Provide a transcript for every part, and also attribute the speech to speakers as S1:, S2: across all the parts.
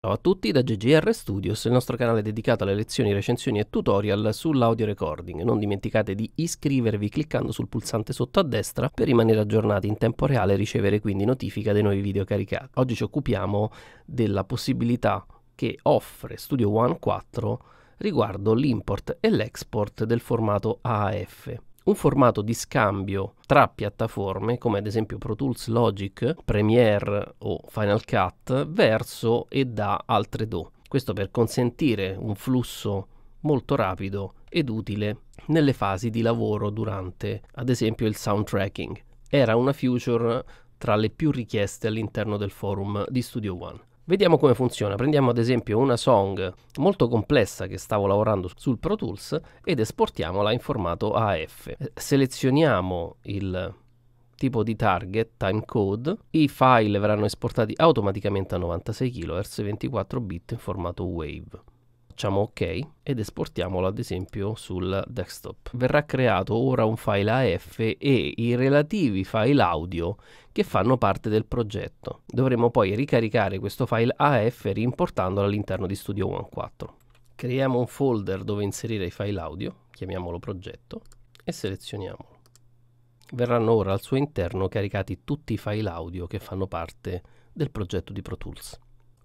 S1: Ciao a tutti da GGR Studios, il nostro canale dedicato alle lezioni, recensioni e tutorial sull'audio recording. Non dimenticate di iscrivervi cliccando sul pulsante sotto a destra per rimanere aggiornati in tempo reale e ricevere quindi notifica dei nuovi video caricati. Oggi ci occupiamo della possibilità che offre Studio One 4 riguardo l'import e l'export del formato AAF un formato di scambio tra piattaforme come ad esempio Pro Tools Logic, Premiere o Final Cut verso e da altre DO. Questo per consentire un flusso molto rapido ed utile nelle fasi di lavoro durante ad esempio il soundtracking. Era una feature tra le più richieste all'interno del forum di Studio One. Vediamo come funziona. Prendiamo ad esempio una song molto complessa che stavo lavorando sul Pro Tools ed esportiamola in formato AF. Selezioniamo il tipo di target, timecode, i file verranno esportati automaticamente a 96 kHz 24 bit in formato WAVE facciamo ok ed esportiamolo ad esempio sul desktop. Verrà creato ora un file AF e i relativi file audio che fanno parte del progetto. Dovremo poi ricaricare questo file AF rimportandolo all'interno di Studio One 4. Creiamo un folder dove inserire i file audio, chiamiamolo progetto, e selezioniamolo. Verranno ora al suo interno caricati tutti i file audio che fanno parte del progetto di Pro Tools.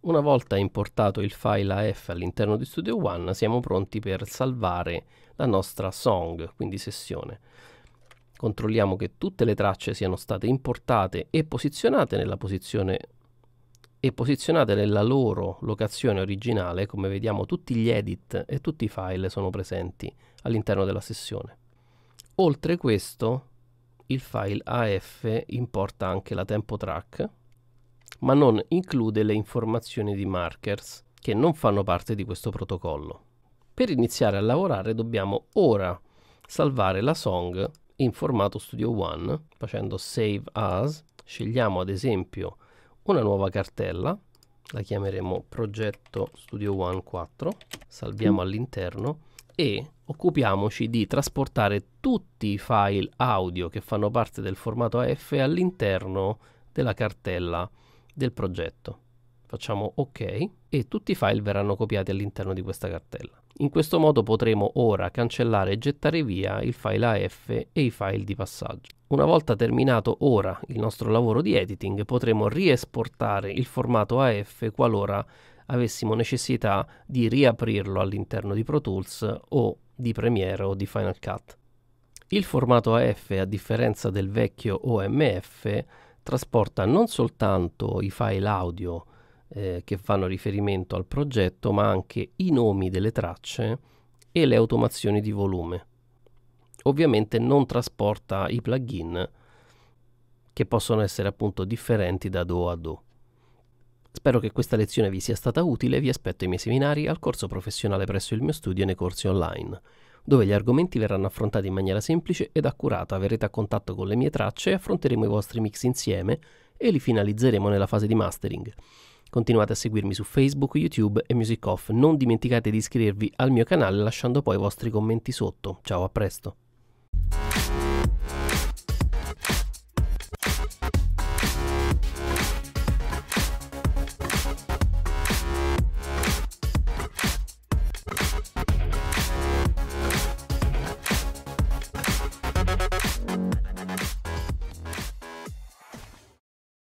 S1: Una volta importato il file AF all'interno di Studio One siamo pronti per salvare la nostra song, quindi sessione. Controlliamo che tutte le tracce siano state importate e posizionate nella posizione e posizionate nella loro locazione originale, come vediamo tutti gli edit e tutti i file sono presenti all'interno della sessione. Oltre questo, il file AF importa anche la tempo track ma non include le informazioni di markers, che non fanno parte di questo protocollo. Per iniziare a lavorare dobbiamo ora salvare la song in formato Studio One facendo Save As, scegliamo ad esempio una nuova cartella, la chiameremo Progetto Studio One 4, salviamo all'interno e occupiamoci di trasportare tutti i file audio che fanno parte del formato AF all'interno della cartella del progetto. Facciamo ok e tutti i file verranno copiati all'interno di questa cartella. In questo modo potremo ora cancellare e gettare via il file AF e i file di passaggio. Una volta terminato ora il nostro lavoro di editing potremo riesportare il formato AF qualora avessimo necessità di riaprirlo all'interno di Pro Tools o di Premiere o di Final Cut. Il formato AF a differenza del vecchio OMF trasporta non soltanto i file audio eh, che fanno riferimento al progetto, ma anche i nomi delle tracce e le automazioni di volume. Ovviamente non trasporta i plugin che possono essere appunto differenti da Do a Do. Spero che questa lezione vi sia stata utile vi aspetto ai miei seminari al corso professionale presso il mio studio e nei corsi online dove gli argomenti verranno affrontati in maniera semplice ed accurata, verrete a contatto con le mie tracce e affronteremo i vostri mix insieme e li finalizzeremo nella fase di mastering. Continuate a seguirmi su Facebook, YouTube e Music Off. Non dimenticate di iscrivervi al mio canale lasciando poi i vostri commenti sotto. Ciao, a presto!